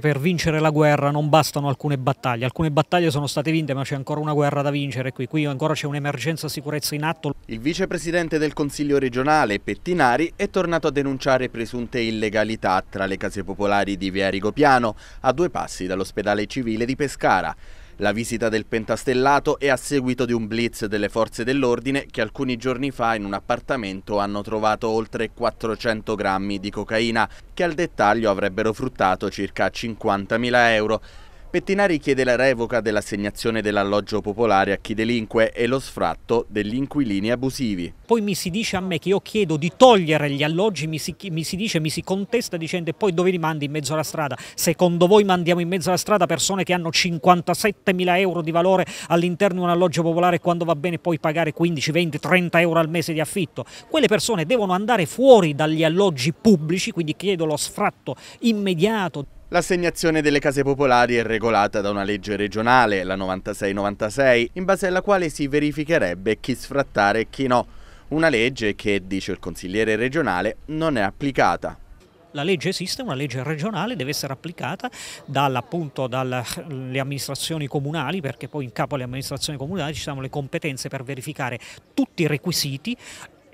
per vincere la guerra non bastano alcune battaglie, alcune battaglie sono state vinte ma c'è ancora una guerra da vincere qui, qui ancora c'è un'emergenza sicurezza in atto. Il vicepresidente del Consiglio regionale Pettinari è tornato a denunciare presunte illegalità tra le case popolari di Via Rigopiano, a due passi dall'ospedale civile di Pescara. La visita del pentastellato è a seguito di un blitz delle forze dell'ordine che alcuni giorni fa in un appartamento hanno trovato oltre 400 grammi di cocaina che al dettaglio avrebbero fruttato circa 50.000 euro. Pettinari chiede la revoca dell'assegnazione dell'alloggio popolare a chi delinque e lo sfratto degli inquilini abusivi. Poi mi si dice a me che io chiedo di togliere gli alloggi, mi si, mi si dice, mi si contesta dicendo e poi dove li mandi in mezzo alla strada? Secondo voi mandiamo in mezzo alla strada persone che hanno 57 mila euro di valore all'interno di un alloggio popolare quando va bene poi pagare 15, 20, 30 euro al mese di affitto? Quelle persone devono andare fuori dagli alloggi pubblici, quindi chiedo lo sfratto immediato. L'assegnazione delle case popolari è regolata da una legge regionale, la 9696, in base alla quale si verificherebbe chi sfrattare e chi no. Una legge che, dice il consigliere regionale, non è applicata la legge esiste, una legge regionale, deve essere applicata appunto dalle amministrazioni comunali, perché poi in capo alle amministrazioni comunali ci sono le competenze per verificare tutti i requisiti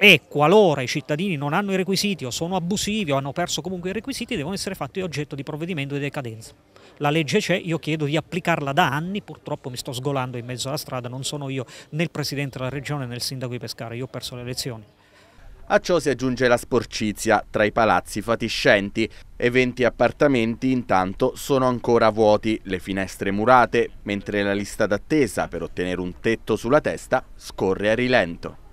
e qualora i cittadini non hanno i requisiti o sono abusivi o hanno perso comunque i requisiti devono essere fatti oggetto di provvedimento di decadenza. La legge c'è, io chiedo di applicarla da anni, purtroppo mi sto sgolando in mezzo alla strada, non sono io né il Presidente della Regione né il Sindaco di Pescara, io ho perso le elezioni. A ciò si aggiunge la sporcizia tra i palazzi fatiscenti e 20 appartamenti intanto sono ancora vuoti, le finestre murate, mentre la lista d'attesa per ottenere un tetto sulla testa scorre a rilento.